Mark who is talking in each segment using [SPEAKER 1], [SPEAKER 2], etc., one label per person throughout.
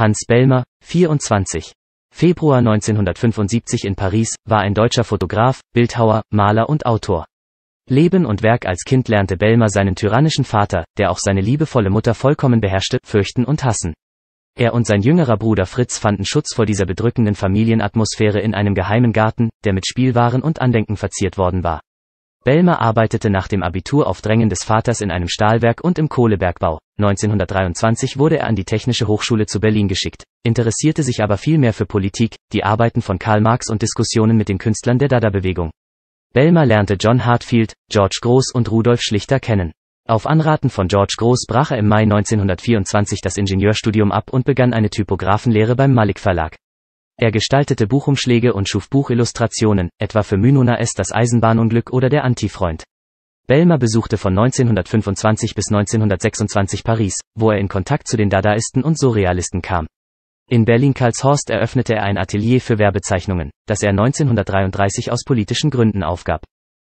[SPEAKER 1] Hans Bellmer, 24. Februar 1975 in Paris, war ein deutscher Fotograf, Bildhauer, Maler und Autor. Leben und Werk als Kind lernte Bellmer seinen tyrannischen Vater, der auch seine liebevolle Mutter vollkommen beherrschte, fürchten und hassen. Er und sein jüngerer Bruder Fritz fanden Schutz vor dieser bedrückenden Familienatmosphäre in einem geheimen Garten, der mit Spielwaren und Andenken verziert worden war. Bellmer arbeitete nach dem Abitur auf Drängen des Vaters in einem Stahlwerk und im Kohlebergbau. 1923 wurde er an die Technische Hochschule zu Berlin geschickt, interessierte sich aber viel mehr für Politik, die Arbeiten von Karl Marx und Diskussionen mit den Künstlern der Dada-Bewegung. Bellmer lernte John Hartfield, George Groß und Rudolf Schlichter kennen. Auf Anraten von George Groß brach er im Mai 1924 das Ingenieurstudium ab und begann eine Typografenlehre beim Malik Verlag. Er gestaltete Buchumschläge und schuf Buchillustrationen, etwa für Mynona S. Das Eisenbahnunglück oder Der Antifreund. Bellmer besuchte von 1925 bis 1926 Paris, wo er in Kontakt zu den Dadaisten und Surrealisten kam. In Berlin-Karlshorst eröffnete er ein Atelier für Werbezeichnungen, das er 1933 aus politischen Gründen aufgab.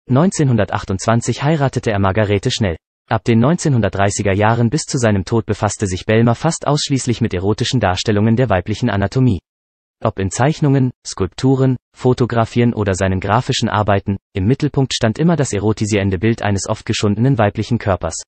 [SPEAKER 1] 1928 heiratete er Margarete Schnell. Ab den 1930er Jahren bis zu seinem Tod befasste sich Bellmer fast ausschließlich mit erotischen Darstellungen der weiblichen Anatomie. Ob in Zeichnungen, Skulpturen, Fotografien oder seinen grafischen Arbeiten, im Mittelpunkt stand immer das erotisierende Bild eines oft geschundenen weiblichen Körpers.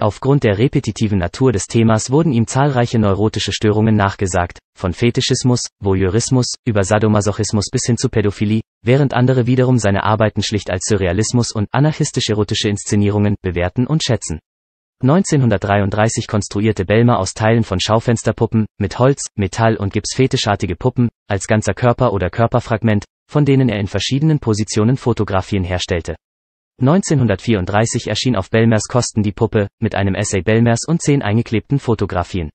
[SPEAKER 1] Aufgrund der repetitiven Natur des Themas wurden ihm zahlreiche neurotische Störungen nachgesagt, von Fetischismus, Voyeurismus, über Sadomasochismus bis hin zu Pädophilie, während andere wiederum seine Arbeiten schlicht als Surrealismus und anarchistisch-erotische Inszenierungen bewerten und schätzen. 1933 konstruierte Bellmer aus Teilen von Schaufensterpuppen, mit Holz, Metall und Gips fetischartige Puppen, als ganzer Körper oder Körperfragment, von denen er in verschiedenen Positionen Fotografien herstellte. 1934 erschien auf Bellmers Kosten die Puppe, mit einem Essay Bellmers und zehn eingeklebten Fotografien.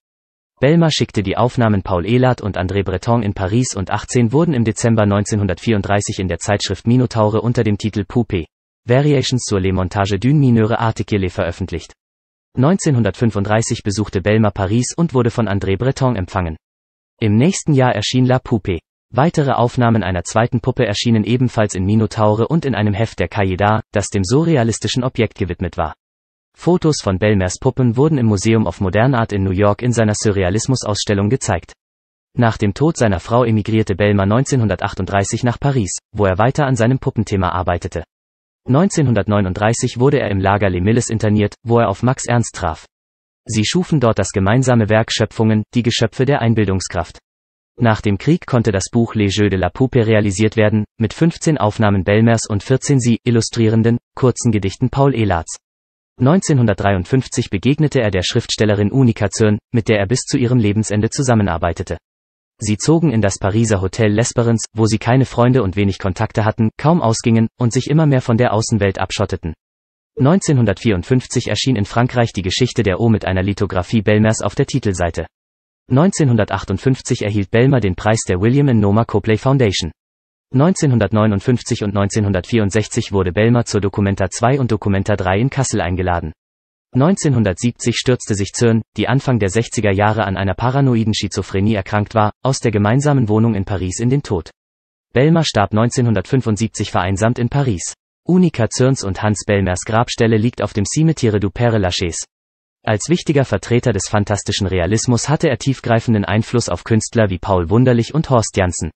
[SPEAKER 1] Bellmer schickte die Aufnahmen Paul Ehlert und André Breton in Paris und 18 wurden im Dezember 1934 in der Zeitschrift Minotaure unter dem Titel Poupée. Variations sur les montages d'une mineure articule veröffentlicht. 1935 besuchte Belmer Paris und wurde von André Breton empfangen. Im nächsten Jahr erschien La Poupée. Weitere Aufnahmen einer zweiten Puppe erschienen ebenfalls in Minotaure und in einem Heft der Caïda, das dem surrealistischen Objekt gewidmet war. Fotos von Belmers Puppen wurden im Museum of Modern Art in New York in seiner Surrealismus-Ausstellung gezeigt. Nach dem Tod seiner Frau emigrierte Bellmer 1938 nach Paris, wo er weiter an seinem Puppenthema arbeitete. 1939 wurde er im Lager Les Milles interniert, wo er auf Max Ernst traf. Sie schufen dort das gemeinsame Werk Schöpfungen, die Geschöpfe der Einbildungskraft. Nach dem Krieg konnte das Buch Les Jeux de la Poupe realisiert werden, mit 15 Aufnahmen Bellmers und 14 sie illustrierenden, kurzen Gedichten Paul Ehlats. 1953 begegnete er der Schriftstellerin Unika Zürn, mit der er bis zu ihrem Lebensende zusammenarbeitete. Sie zogen in das Pariser Hotel Lesperens, wo sie keine Freunde und wenig Kontakte hatten, kaum ausgingen und sich immer mehr von der Außenwelt abschotteten. 1954 erschien in Frankreich die Geschichte der O mit einer Lithografie Belmers auf der Titelseite. 1958 erhielt Belmer den Preis der William and Noma Copley Foundation. 1959 und 1964 wurde Belmer zur Dokumenta 2 und Dokumenta 3 in Kassel eingeladen. 1970 stürzte sich Zürn, die Anfang der 60er Jahre an einer paranoiden Schizophrenie erkrankt war, aus der gemeinsamen Wohnung in Paris in den Tod. Bellmer starb 1975 vereinsamt in Paris. Unika Zürns und Hans Bellmers Grabstelle liegt auf dem Cimetière du Père Lachaise. Als wichtiger Vertreter des fantastischen Realismus hatte er tiefgreifenden Einfluss auf Künstler wie Paul Wunderlich und Horst Janssen.